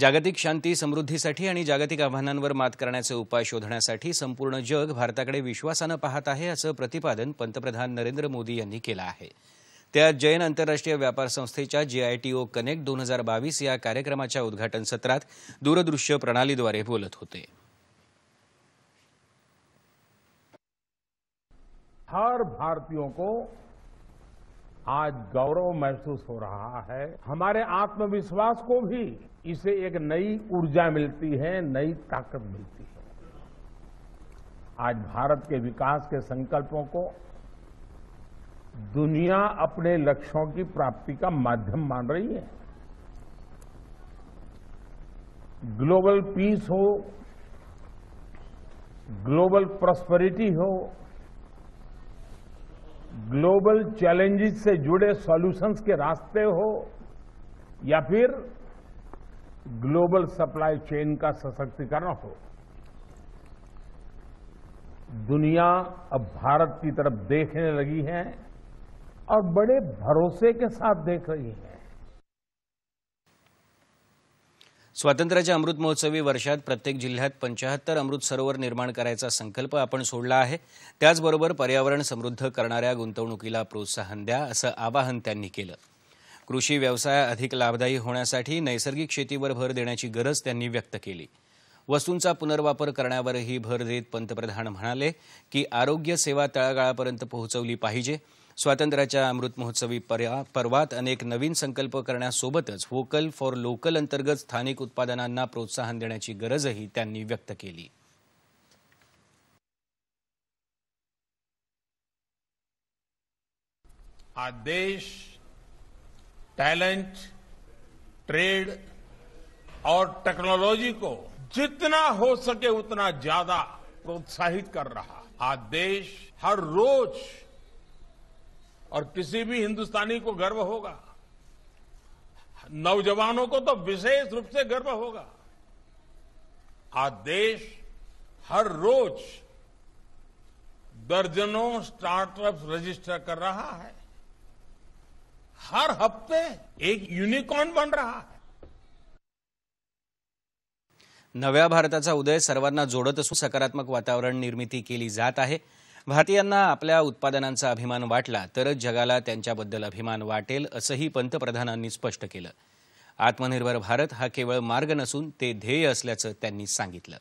जागतिक शांती समृद्धीसाठी आणि जागतिक आव्हानांवर मात करण्याचे उपाय शोधण्यासाठी संपूर्ण जग भारताकडे विश्वासानं पाहत आहे असं प्रतिपादन पंतप्रधान नरेंद्र मोदी यांनी केलं आहे त्या जैन आंतरराष्ट्रीय व्यापार संस्थेच्या जीआयटीओ कनेक्ट दोन हजार बावीस या कार्यक्रमाच्या उद्घाटन सत्रात दूरदृश्य प्रणालीद्वारे बोलत होते हर भारतीयों को आज गौरव महसूस हो रहा है हमारे आत्मविश्वास को भी इसे एक नई ऊर्जा मिलती है नई ताकत मिलती है आज भारत के विकास के संकल्पों को दुनिया अपने लक्ष्यों की प्राप्ति का माध्यम मान रही है ग्लोबल पीस हो ग्लोबल प्रॉस्पेरिटी हो ग्लोबल चैलेंजेस से जुड़े सॉल्यूशंस के रास्ते हो या फिर ग्लोबल सप्लाई चेन का सशक्तिकरण हो दुनिया अब भारत की तरफ देखने लगी है और बड़े भरोसे के साथ देख रही है स्वातंत्र्याच्या अमृत महोत्सवी वर्षात प्रत्येक जिल्ह्यात पंचाहत्तर अमृत सरोवर निर्माण करायचा संकल्प आपण सोडला आहे त्याचबरोबर पर्यावरण समृद्ध करणाऱ्या गुंतवणुकीला प्रोत्साहन द्या असं आवाहन त्यांनी केलं कृषी व्यवसाय अधिक लाभदायी होण्यासाठी नैसर्गिक शेतीवर भर देण्याची गरज त्यांनी व्यक्त केली वस्तूंचा पुनर्वापर करण्यावरही भर देत पंतप्रधान म्हणाले की आरोग्य सेवा तळागाळापर्यंत पोहोचवली पाहिजे स्वातंत्र्याच्या अमृत महोत्सवी पर्वत अनेक नवीन संकल्प करण्यासोबतच व्होकल फॉर लोकल अंतर्गत स्थानिक उत्पादनांना प्रोत्साहन देने की गरज ही व्यक्त की आज देश टैलेंट ट्रेड और टेक्नोलॉजी को जितना हो सके उतना ज्यादा प्रोत्साहित कर रहा आज देश हर रोज और किसी भी हिंदुस्तानी को गर्व होगा नौजवानों को तो विशेष रूप से गर्व होगा आज देश हर रोज दर्जनों स्टार्टअप्स रजिस्टर कर रहा है हर हफ्ते एक यूनिकॉर्न बन रहा है नव्या भारताचा उदय सर्वांना जोडत असून सकारात्मक वातावरण निर्मिती केली जात आहे भारतीयांना आपल्या उत्पादनांचा अभिमान वाटला तरच जगाला त्यांच्याबद्दल अभिमान वाटेल असंही पंतप्रधानांनी स्पष्ट केलं आत्मनिर्भर भारत हा केवळ मार्ग नसून ते ध्येय असल्याचं त्यांनी सांगितलं